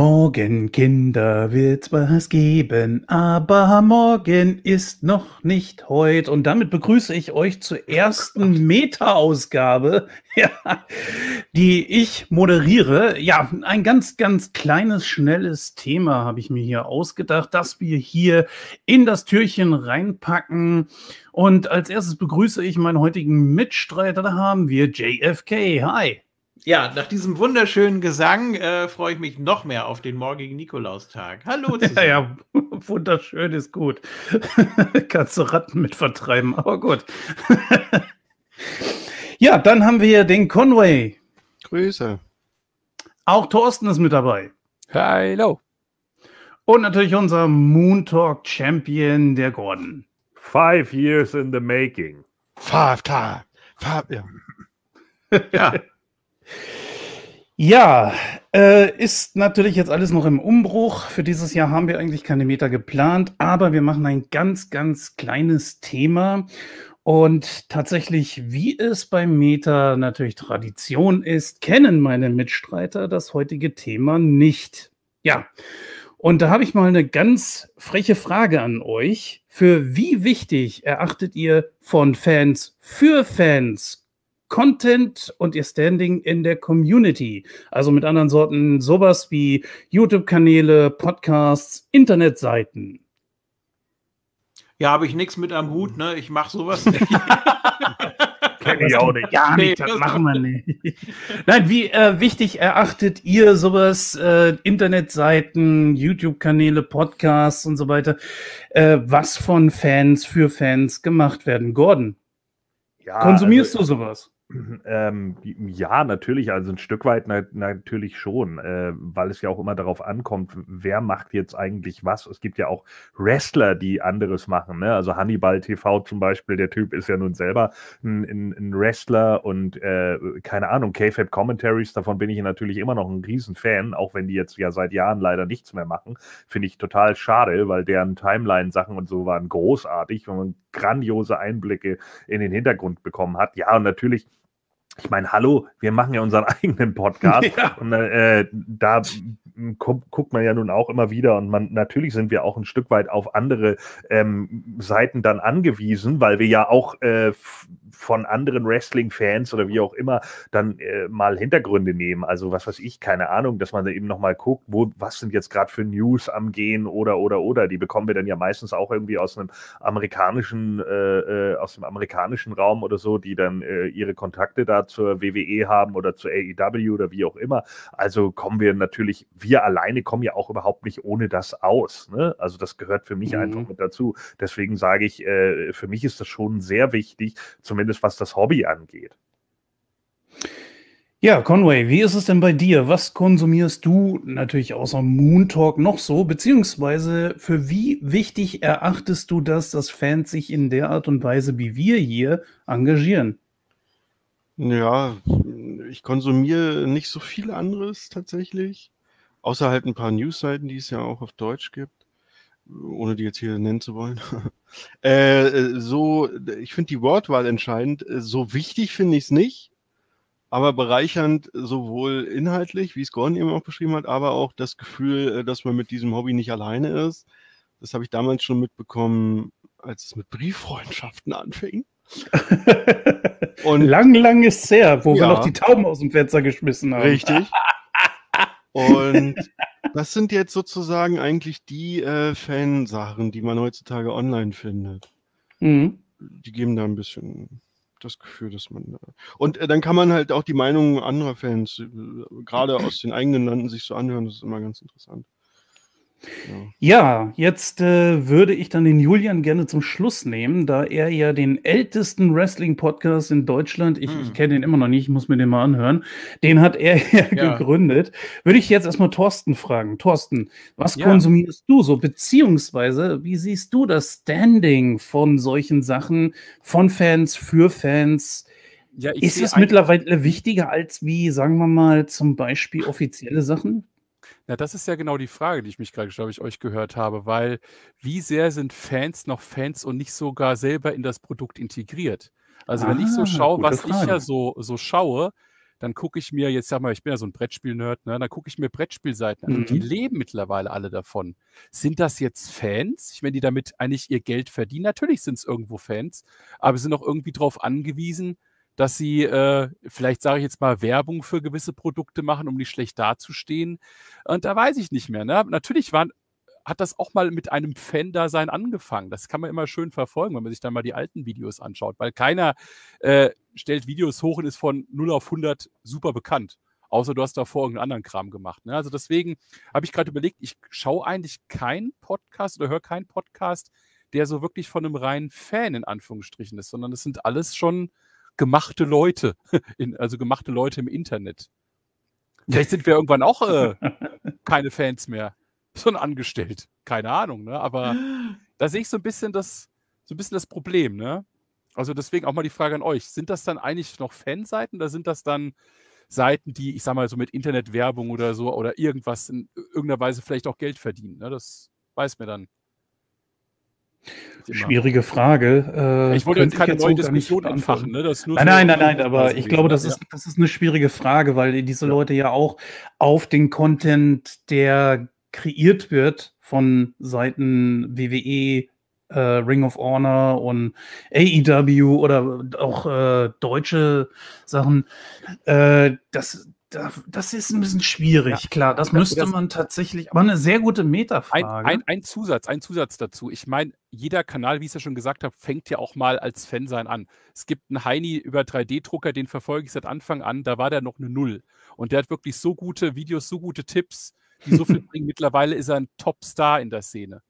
Morgen, Kinder, wird's was geben, aber morgen ist noch nicht heute. Und damit begrüße ich euch zur oh ersten Meta-Ausgabe, ja, die ich moderiere. Ja, ein ganz, ganz kleines, schnelles Thema habe ich mir hier ausgedacht, das wir hier in das Türchen reinpacken. Und als erstes begrüße ich meinen heutigen Mitstreiter. Da haben wir JFK. Hi ja, nach diesem wunderschönen Gesang äh, freue ich mich noch mehr auf den morgigen Nikolaustag. Hallo zusammen. Ja, ja, wunderschön ist gut. Kannst du Ratten mit vertreiben, aber gut. ja, dann haben wir hier den Conway. Grüße. Auch Thorsten ist mit dabei. Hallo. Und natürlich unser Moontalk Champion, der Gordon. Five years in the making. Five time. Five, ja. ja. Ja, äh, ist natürlich jetzt alles noch im Umbruch. Für dieses Jahr haben wir eigentlich keine Meta geplant, aber wir machen ein ganz, ganz kleines Thema. Und tatsächlich, wie es beim Meta natürlich Tradition ist, kennen meine Mitstreiter das heutige Thema nicht. Ja, und da habe ich mal eine ganz freche Frage an euch. Für wie wichtig erachtet ihr von Fans für Fans Content und ihr Standing in der Community. Also mit anderen Sorten sowas wie YouTube-Kanäle, Podcasts, Internetseiten. Ja, habe ich nichts mit am Hut, ne? Ich mache sowas nicht. Kenne ich auch nicht. Ja, nee, das machen wir nicht. Nein, wie äh, wichtig erachtet ihr sowas, äh, Internetseiten, YouTube-Kanäle, Podcasts und so weiter, äh, was von Fans für Fans gemacht werden? Gordon, ja, konsumierst also, du sowas? Ähm, ja, natürlich, also ein Stück weit na natürlich schon, äh, weil es ja auch immer darauf ankommt, wer macht jetzt eigentlich was. Es gibt ja auch Wrestler, die anderes machen. Ne? Also Hannibal TV zum Beispiel, der Typ ist ja nun selber ein, ein, Wrestler und äh, keine Ahnung, KFAB Commentaries, davon bin ich natürlich immer noch ein Riesenfan, auch wenn die jetzt ja seit Jahren leider nichts mehr machen. Finde ich total schade, weil deren Timeline-Sachen und so waren großartig, wenn man grandiose Einblicke in den Hintergrund bekommen hat. Ja, und natürlich ich meine, hallo, wir machen ja unseren eigenen Podcast ja. und äh, da hm, guckt man ja nun auch immer wieder und man natürlich sind wir auch ein Stück weit auf andere ähm, Seiten dann angewiesen, weil wir ja auch äh, von anderen Wrestling-Fans oder wie auch immer dann äh, mal Hintergründe nehmen. Also was weiß ich, keine Ahnung, dass man da eben nochmal guckt, wo, was sind jetzt gerade für News am Gehen oder oder oder. Die bekommen wir dann ja meistens auch irgendwie aus einem amerikanischen, äh, äh aus dem amerikanischen Raum oder so, die dann äh, ihre Kontakte da zur WWE haben oder zur AEW oder wie auch immer. Also kommen wir natürlich wie wir alleine kommen ja auch überhaupt nicht ohne das aus. Ne? Also das gehört für mich mhm. einfach mit dazu. Deswegen sage ich, äh, für mich ist das schon sehr wichtig, zumindest was das Hobby angeht. Ja, Conway, wie ist es denn bei dir? Was konsumierst du natürlich außer Moon Talk noch so? Beziehungsweise für wie wichtig erachtest du das, dass Fans sich in der Art und Weise wie wir hier engagieren? Ja, ich konsumiere nicht so viel anderes tatsächlich. Außer halt ein paar Newsseiten, die es ja auch auf Deutsch gibt, ohne die jetzt hier nennen zu wollen. Äh, äh, so, ich finde die Wortwahl entscheidend. Äh, so wichtig finde ich es nicht, aber bereichernd sowohl inhaltlich, wie es Gordon eben auch beschrieben hat, aber auch das Gefühl, äh, dass man mit diesem Hobby nicht alleine ist. Das habe ich damals schon mitbekommen, als es mit Brieffreundschaften anfing. Und lang, lang ist es her, wo ja, wir noch die Tauben aus dem Fenster geschmissen haben. Richtig. Und das sind jetzt sozusagen eigentlich die äh, Fansachen, die man heutzutage online findet. Mhm. Die geben da ein bisschen das Gefühl, dass man da. Und äh, dann kann man halt auch die Meinungen anderer Fans, äh, gerade aus den eigenen Landen, sich so anhören. Das ist immer ganz interessant. Ja, jetzt äh, würde ich dann den Julian gerne zum Schluss nehmen, da er ja den ältesten Wrestling-Podcast in Deutschland, ich, hm. ich kenne den immer noch nicht, ich muss mir den mal anhören, den hat er ja, ja. gegründet. Würde ich jetzt erstmal Thorsten fragen. Thorsten, was ja. konsumierst du so, beziehungsweise wie siehst du das Standing von solchen Sachen, von Fans, für Fans? Ja, ist es mittlerweile wichtiger als wie, sagen wir mal, zum Beispiel offizielle Sachen? Na, das ist ja genau die Frage, die ich mich gerade, glaube ich, euch gehört habe, weil wie sehr sind Fans noch Fans und nicht sogar selber in das Produkt integriert? Also, ah, wenn ich so ah, schaue, was Frage. ich ja so, so schaue, dann gucke ich mir, jetzt sag mal, ich bin ja so ein Brettspiel-Nerd, ne? dann gucke ich mir Brettspielseiten an. Mhm. Und die mhm. leben mittlerweile alle davon. Sind das jetzt Fans? Ich meine, die damit eigentlich ihr Geld verdienen. Natürlich sind es irgendwo Fans, aber sind auch irgendwie darauf angewiesen, dass sie äh, vielleicht sage ich jetzt mal Werbung für gewisse Produkte machen, um nicht schlecht dazustehen. Und da weiß ich nicht mehr. Ne? Natürlich waren, hat das auch mal mit einem Fan-Dasein angefangen. Das kann man immer schön verfolgen, wenn man sich dann mal die alten Videos anschaut, weil keiner äh, stellt Videos hoch und ist von 0 auf 100 super bekannt. Außer du hast davor irgendeinen anderen Kram gemacht. Ne? Also deswegen habe ich gerade überlegt, ich schaue eigentlich keinen Podcast oder höre keinen Podcast, der so wirklich von einem reinen Fan in Anführungsstrichen ist, sondern es sind alles schon gemachte Leute, in, also gemachte Leute im Internet. Vielleicht sind wir irgendwann auch äh, keine Fans mehr, sondern angestellt. Keine Ahnung, ne? Aber da sehe ich so ein bisschen das, so ein bisschen das Problem, ne? Also deswegen auch mal die Frage an euch: Sind das dann eigentlich noch Fanseiten oder sind das dann Seiten, die, ich sag mal, so mit Internetwerbung oder so oder irgendwas in irgendeiner Weise vielleicht auch Geld verdienen? Ne? Das weiß mir dann Schwierige Frage. Äh, ich wollte jetzt keine jetzt neue Diskussion anfachen. Ne? nein, nein, nein, nein, aber ich glaube, das, ist, das ist eine schwierige Frage, weil diese ja. Leute ja auch auf den Content, der kreiert wird von Seiten WWE, äh, Ring of Honor und AEW oder auch äh, deutsche Sachen, äh, das, das ist ein bisschen schwierig, ja, klar. Das müsste das, man tatsächlich, aber eine sehr gute Metafrage. Ein, ein, ein Zusatz, ein Zusatz dazu. Ich meine, jeder Kanal, wie ich es ja schon gesagt habe, fängt ja auch mal als Fansein an. Es gibt einen Heini über 3D-Drucker, den verfolge ich seit Anfang an, da war der noch eine Null. Und der hat wirklich so gute Videos, so gute Tipps, die so viel bringen. Mittlerweile ist er ein Top-Star in der Szene.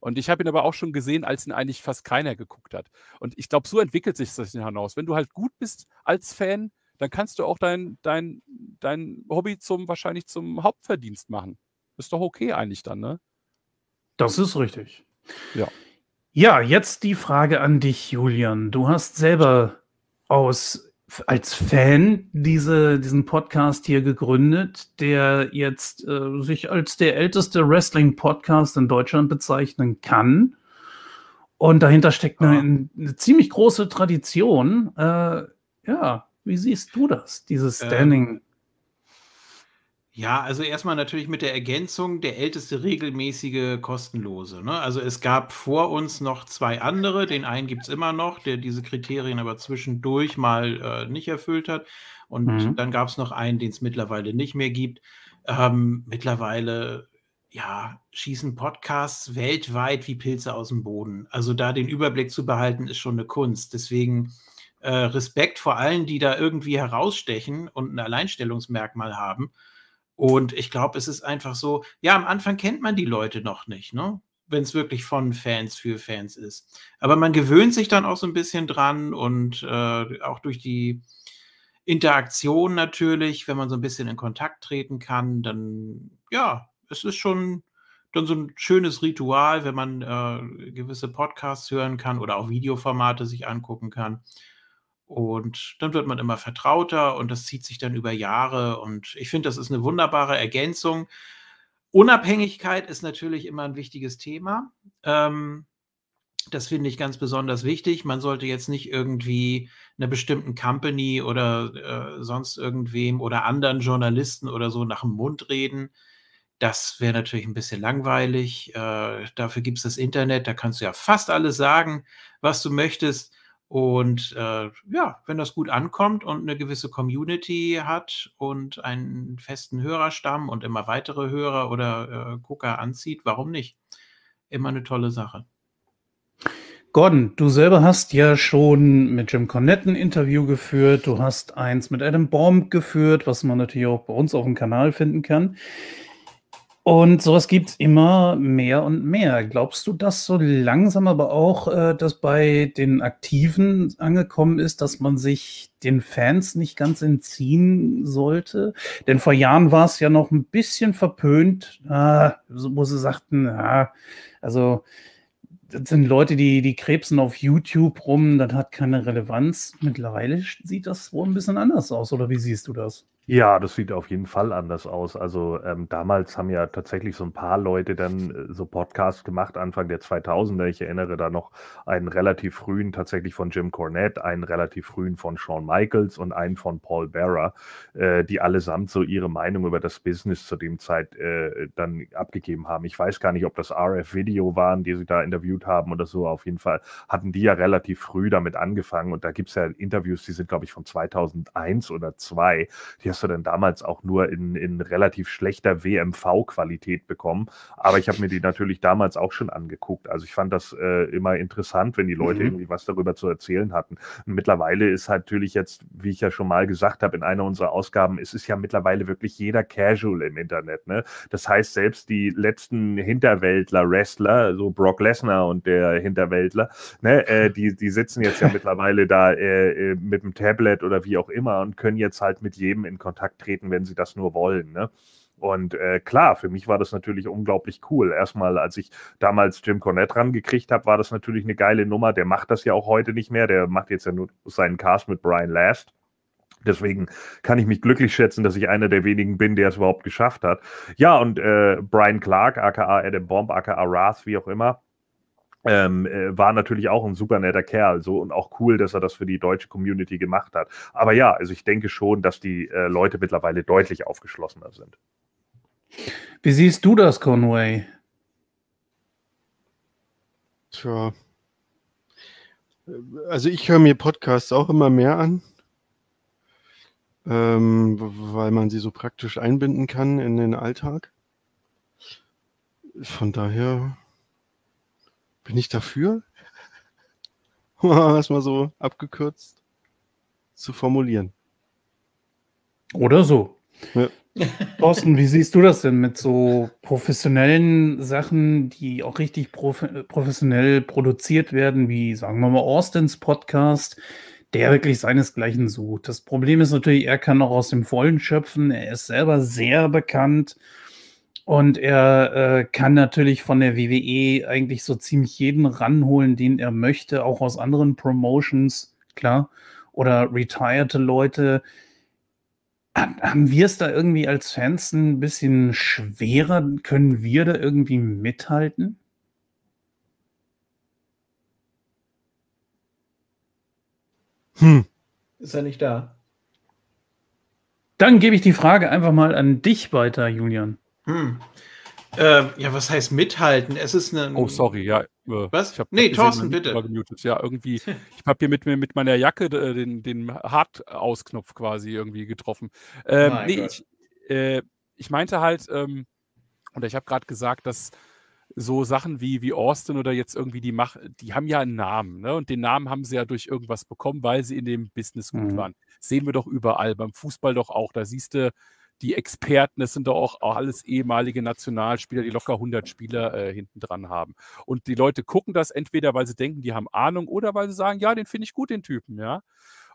Und ich habe ihn aber auch schon gesehen, als ihn eigentlich fast keiner geguckt hat. Und ich glaube, so entwickelt sich das hinaus. Wenn du halt gut bist als Fan, dann kannst du auch dein, dein, dein Hobby zum wahrscheinlich zum Hauptverdienst machen. Ist doch okay eigentlich dann, ne? Das ist richtig. Ja. Ja, jetzt die Frage an dich, Julian. Du hast selber aus als Fan diese, diesen Podcast hier gegründet, der jetzt äh, sich als der älteste Wrestling-Podcast in Deutschland bezeichnen kann. Und dahinter steckt eine, ah. eine ziemlich große Tradition. Äh, ja, wie siehst du das, dieses ähm, Standing? Ähm, ja, also erstmal natürlich mit der Ergänzung der älteste regelmäßige kostenlose. Ne? Also es gab vor uns noch zwei andere, den einen gibt es immer noch, der diese Kriterien aber zwischendurch mal äh, nicht erfüllt hat. Und mhm. dann gab es noch einen, den es mittlerweile nicht mehr gibt. Ähm, mittlerweile ja, schießen Podcasts weltweit wie Pilze aus dem Boden. Also da den Überblick zu behalten, ist schon eine Kunst. Deswegen äh, Respekt vor allen, die da irgendwie herausstechen und ein Alleinstellungsmerkmal haben. Und ich glaube, es ist einfach so, ja, am Anfang kennt man die Leute noch nicht, ne? wenn es wirklich von Fans für Fans ist. Aber man gewöhnt sich dann auch so ein bisschen dran und äh, auch durch die Interaktion natürlich, wenn man so ein bisschen in Kontakt treten kann, dann ja, es ist schon dann so ein schönes Ritual, wenn man äh, gewisse Podcasts hören kann oder auch Videoformate sich angucken kann. Und dann wird man immer vertrauter und das zieht sich dann über Jahre. Und ich finde, das ist eine wunderbare Ergänzung. Unabhängigkeit ist natürlich immer ein wichtiges Thema. Ähm, das finde ich ganz besonders wichtig. Man sollte jetzt nicht irgendwie einer bestimmten Company oder äh, sonst irgendwem oder anderen Journalisten oder so nach dem Mund reden. Das wäre natürlich ein bisschen langweilig. Äh, dafür gibt es das Internet, da kannst du ja fast alles sagen, was du möchtest. Und äh, ja, wenn das gut ankommt und eine gewisse Community hat und einen festen Hörerstamm und immer weitere Hörer oder äh, Gucker anzieht, warum nicht? Immer eine tolle Sache. Gordon, du selber hast ja schon mit Jim Cornett ein Interview geführt. Du hast eins mit Adam Baum geführt, was man natürlich auch bei uns auf dem Kanal finden kann. Und sowas gibt es immer mehr und mehr. Glaubst du, dass so langsam aber auch äh, das bei den Aktiven angekommen ist, dass man sich den Fans nicht ganz entziehen sollte? Denn vor Jahren war es ja noch ein bisschen verpönt, ah, wo sie sagten, ah, also das sind Leute, die, die krebsen auf YouTube rum, das hat keine Relevanz. Mittlerweile sieht das wohl ein bisschen anders aus, oder wie siehst du das? Ja, das sieht auf jeden Fall anders aus. Also ähm, damals haben ja tatsächlich so ein paar Leute dann äh, so Podcasts gemacht, Anfang der 2000er. Ich erinnere da noch einen relativ frühen tatsächlich von Jim Cornette, einen relativ frühen von Shawn Michaels und einen von Paul Barra, äh, die allesamt so ihre Meinung über das Business zu dem Zeit äh, dann abgegeben haben. Ich weiß gar nicht, ob das RF-Video waren, die sie da interviewt haben oder so. Auf jeden Fall hatten die ja relativ früh damit angefangen und da gibt es ja Interviews, die sind, glaube ich, von 2001 oder 2002. Die hast du denn damals auch nur in, in relativ schlechter WMV-Qualität bekommen. Aber ich habe mir die natürlich damals auch schon angeguckt. Also ich fand das äh, immer interessant, wenn die Leute mhm. irgendwie was darüber zu erzählen hatten. Und mittlerweile ist halt natürlich jetzt, wie ich ja schon mal gesagt habe in einer unserer Ausgaben, es ist ja mittlerweile wirklich jeder Casual im Internet. Ne? Das heißt, selbst die letzten Hinterwäldler, Wrestler, so Brock Lesnar und der Hinterwäldler, ne, äh, die, die sitzen jetzt ja mittlerweile da äh, äh, mit dem Tablet oder wie auch immer und können jetzt halt mit jedem in Kontakt Kontakt treten, wenn sie das nur wollen. Ne? Und äh, klar, für mich war das natürlich unglaublich cool. Erstmal, als ich damals Jim Cornette rangekriegt habe, war das natürlich eine geile Nummer. Der macht das ja auch heute nicht mehr. Der macht jetzt ja nur seinen Cast mit Brian Last. Deswegen kann ich mich glücklich schätzen, dass ich einer der wenigen bin, der es überhaupt geschafft hat. Ja, und äh, Brian Clark, aka Adam Bomb, aka Wrath, wie auch immer, ähm, äh, war natürlich auch ein super netter Kerl so und auch cool, dass er das für die deutsche Community gemacht hat. Aber ja, also ich denke schon, dass die äh, Leute mittlerweile deutlich aufgeschlossener sind. Wie siehst du das, Conway? Tja. Also ich höre mir Podcasts auch immer mehr an, ähm, weil man sie so praktisch einbinden kann in den Alltag. Von daher bin ich dafür? das mal so abgekürzt zu formulieren. Oder so. Ja. Thorsten, wie siehst du das denn mit so professionellen Sachen, die auch richtig prof professionell produziert werden, wie sagen wir mal Austins Podcast, der wirklich seinesgleichen sucht? Das Problem ist natürlich, er kann auch aus dem Vollen schöpfen. Er ist selber sehr bekannt und er äh, kann natürlich von der WWE eigentlich so ziemlich jeden ranholen, den er möchte, auch aus anderen Promotions, klar, oder retired Leute. Haben wir es da irgendwie als Fans ein bisschen schwerer? Können wir da irgendwie mithalten? Hm. Ist er nicht da? Dann gebe ich die Frage einfach mal an dich weiter, Julian. Hm. Äh, ja, was heißt mithalten? Es ist eine. Oh, sorry, ja. Äh, was? nee, Thorsten, bitte. Ja, irgendwie. Ich habe hier mit, mit meiner Jacke äh, den, den Hart-Ausknopf quasi irgendwie getroffen. Ähm, oh nee, Gott. ich, äh, ich meinte halt, ähm, oder ich habe gerade gesagt, dass so Sachen wie, wie Austin oder jetzt irgendwie die Macht, die haben ja einen Namen, ne? Und den Namen haben sie ja durch irgendwas bekommen, weil sie in dem Business gut mhm. waren. Sehen wir doch überall, beim Fußball doch auch. Da siehst du die Experten, das sind doch auch, alles ehemalige Nationalspieler, die locker 100 Spieler äh, hinten dran haben. Und die Leute gucken das entweder, weil sie denken, die haben Ahnung, oder weil sie sagen, ja, den finde ich gut, den Typen, ja.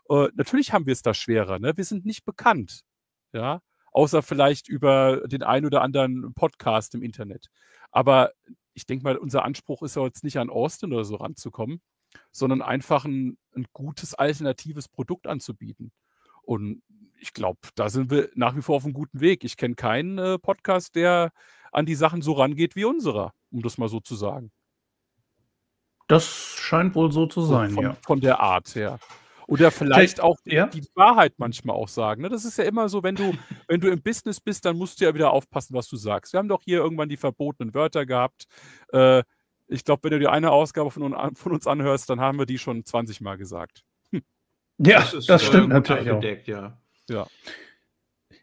Äh, natürlich haben wir es da schwerer, ne? Wir sind nicht bekannt, ja. Außer vielleicht über den einen oder anderen Podcast im Internet. Aber ich denke mal, unser Anspruch ist ja jetzt nicht an Austin oder so ranzukommen, sondern einfach ein, ein gutes alternatives Produkt anzubieten. Und ich glaube, da sind wir nach wie vor auf einem guten Weg. Ich kenne keinen äh, Podcast, der an die Sachen so rangeht wie unserer, um das mal so zu sagen. Das scheint wohl so zu sein, von, ja. Von der Art her. Oder vielleicht, vielleicht auch ja? die Wahrheit manchmal auch sagen. Ne? Das ist ja immer so, wenn du, wenn du im Business bist, dann musst du ja wieder aufpassen, was du sagst. Wir haben doch hier irgendwann die verbotenen Wörter gehabt. Äh, ich glaube, wenn du dir eine Ausgabe von, uns anhörst, dann haben wir die schon 20 Mal gesagt. Hm. Ja, das, ist, das stimmt äh, natürlich auch. Ja. Ja.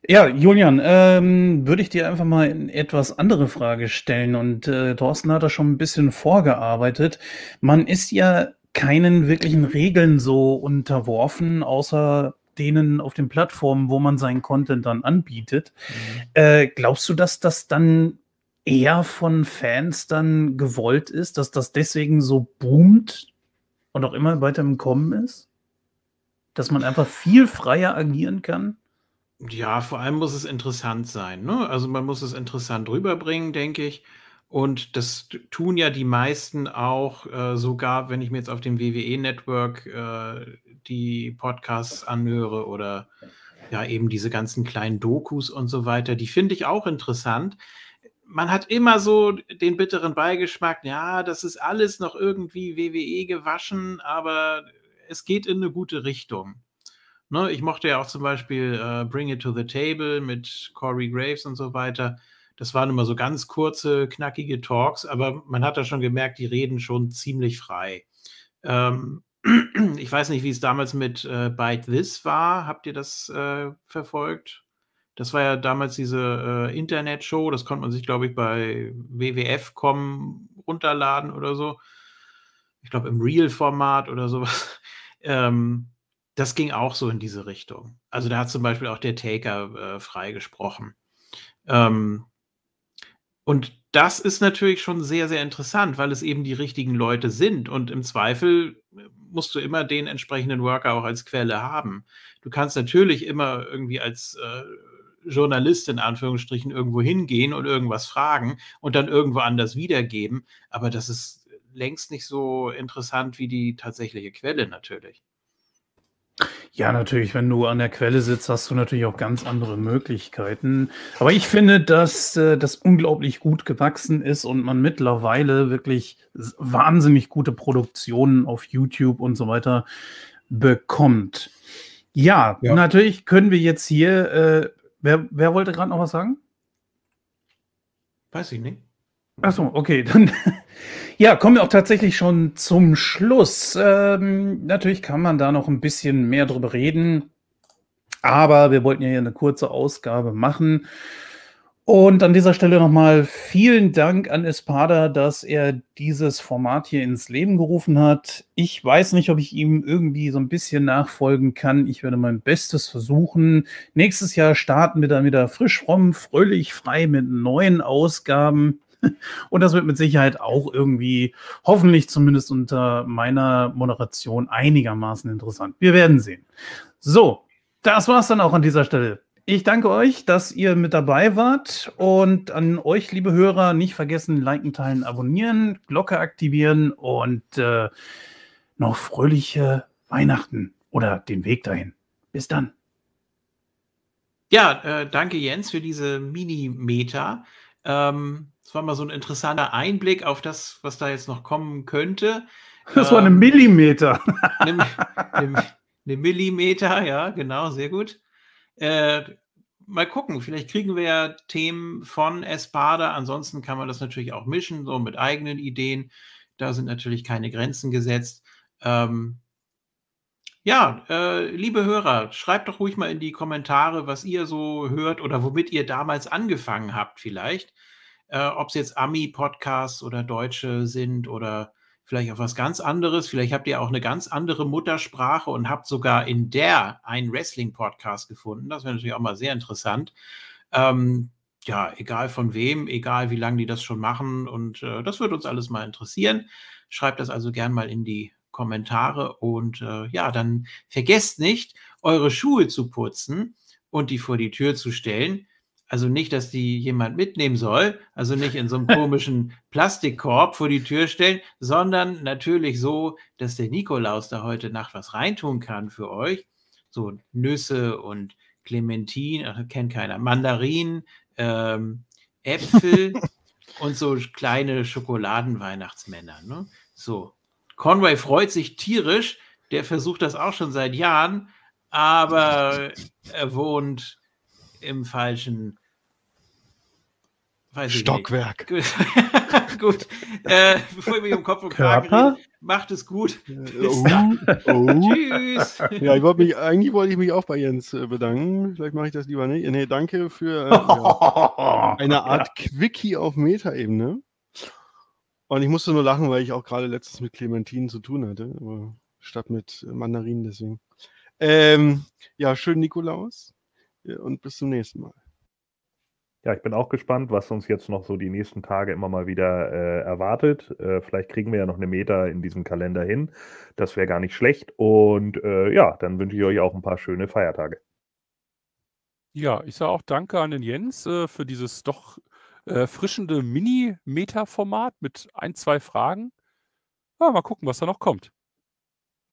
Ja, Julian, ähm, würde ich dir einfach mal eine etwas andere Frage stellen. Und äh, Thorsten hat da schon ein bisschen vorgearbeitet. Man ist ja keinen wirklichen Regeln so unterworfen, außer denen auf den Plattformen, wo man seinen Content dann anbietet. Mhm. Äh, glaubst du, dass das dann eher von Fans dann gewollt ist, dass das deswegen so boomt und auch immer weiter im Kommen ist? dass man einfach viel freier agieren kann? Ja, vor allem muss es interessant sein. Ne? Also man muss es interessant rüberbringen, denke ich. Und das tun ja die meisten auch, äh, sogar wenn ich mir jetzt auf dem WWE-Network äh, die Podcasts anhöre oder ja eben diese ganzen kleinen Dokus und so weiter, die finde ich auch interessant. Man hat immer so den bitteren Beigeschmack, ja, das ist alles noch irgendwie WWE gewaschen, aber es geht in eine gute Richtung. Ne, ich mochte ja auch zum Beispiel äh, Bring It to the Table mit Corey Graves und so weiter. Das waren immer so ganz kurze, knackige Talks, aber man hat da schon gemerkt, die reden schon ziemlich frei. Ähm, ich weiß nicht, wie es damals mit äh, Bite This war. Habt ihr das äh, verfolgt? Das war ja damals diese äh, Internet-Show. Das konnte man sich, glaube ich, bei WWF.com runterladen oder so. Ich glaube, im Real-Format oder sowas. Ähm, das ging auch so in diese Richtung. Also da hat zum Beispiel auch der Taker äh, freigesprochen. Ähm, und das ist natürlich schon sehr, sehr interessant, weil es eben die richtigen Leute sind. Und im Zweifel äh, musst du immer den entsprechenden Worker auch als Quelle haben. Du kannst natürlich immer irgendwie als äh, Journalist in Anführungsstrichen irgendwo hingehen und irgendwas fragen und dann irgendwo anders wiedergeben. Aber das ist längst nicht so interessant wie die tatsächliche Quelle natürlich. Ja, natürlich, wenn du an der Quelle sitzt, hast du natürlich auch ganz andere Möglichkeiten. Aber ich finde, dass äh, das unglaublich gut gewachsen ist und man mittlerweile wirklich wahnsinnig gute Produktionen auf YouTube und so weiter bekommt. Ja, ja. natürlich können wir jetzt hier. Äh, wer, wer wollte gerade noch was sagen? Weiß ich nicht. Achso, okay, dann. Ja, kommen wir auch tatsächlich schon zum Schluss. Ähm, natürlich kann man da noch ein bisschen mehr drüber reden, aber wir wollten ja hier eine kurze Ausgabe machen. Und an dieser Stelle nochmal vielen Dank an Espada, dass er dieses Format hier ins Leben gerufen hat. Ich weiß nicht, ob ich ihm irgendwie so ein bisschen nachfolgen kann. Ich werde mein Bestes versuchen. Nächstes Jahr starten wir dann wieder frisch, fromm, fröhlich, frei mit neuen Ausgaben. Und das wird mit Sicherheit auch irgendwie, hoffentlich zumindest unter meiner Moderation, einigermaßen interessant. Wir werden sehen. So, das war es dann auch an dieser Stelle. Ich danke euch, dass ihr mit dabei wart und an euch, liebe Hörer, nicht vergessen, liken, teilen, abonnieren, Glocke aktivieren und äh, noch fröhliche Weihnachten oder den Weg dahin. Bis dann. Ja, äh, danke Jens für diese Mini-Meta. Ähm, das war mal so ein interessanter Einblick auf das, was da jetzt noch kommen könnte. Das ähm, war eine ähm, Millimeter. Eine, eine, eine, Millimeter, ja, genau, sehr gut. Äh, mal gucken, vielleicht kriegen wir ja Themen von Espada. Ansonsten kann man das natürlich auch mischen, so mit eigenen Ideen. Da sind natürlich keine Grenzen gesetzt. Ähm, ja, äh, liebe Hörer, schreibt doch ruhig mal in die Kommentare, was ihr so hört oder womit ihr damals angefangen habt, vielleicht äh, ob es jetzt Ami-Podcasts oder Deutsche sind oder vielleicht auch was ganz anderes. Vielleicht habt ihr auch eine ganz andere Muttersprache und habt sogar in der einen Wrestling-Podcast gefunden. Das wäre natürlich auch mal sehr interessant. Ähm, ja, egal von wem, egal wie lange die das schon machen. Und äh, das würde uns alles mal interessieren. Schreibt das also gern mal in die Kommentare. Und äh, ja, dann vergesst nicht, eure Schuhe zu putzen und die vor die Tür zu stellen. Also nicht, dass die jemand mitnehmen soll, also nicht in so einem komischen Plastikkorb vor die Tür stellen, sondern natürlich so, dass der Nikolaus da heute Nacht was reintun kann für euch. So Nüsse und Clementin, Clementine, kennt keiner, Mandarinen, ähm, Äpfel und so kleine Schokoladenweihnachtsmänner. Ne? So. Conway freut sich tierisch, der versucht das auch schon seit Jahren, aber er wohnt im falschen Weiß Stockwerk. Gut. gut. Äh, bevor ich mich um Kopf und Kragen macht es gut. Äh, oh, oh. Tschüss. Ja, ich wollt mich, eigentlich wollte ich mich auch bei Jens äh, bedanken. Vielleicht mache ich das lieber nicht. Nee, danke für äh, ja, eine Art ja. Quickie auf Metaebene. Und ich musste nur lachen, weil ich auch gerade letztens mit Clementinen zu tun hatte, aber statt mit Mandarinen deswegen. Ähm, ja, schön Nikolaus und bis zum nächsten Mal. Ja, ich bin auch gespannt, was uns jetzt noch so die nächsten Tage immer mal wieder äh, erwartet. Äh, vielleicht kriegen wir ja noch eine Meta in diesem Kalender hin. Das wäre gar nicht schlecht. Und äh, ja, dann wünsche ich euch auch ein paar schöne Feiertage. Ja, ich sage auch danke an den Jens äh, für dieses doch äh, erfrischende Mini-Meta-Format mit ein, zwei Fragen. Ja, mal gucken, was da noch kommt.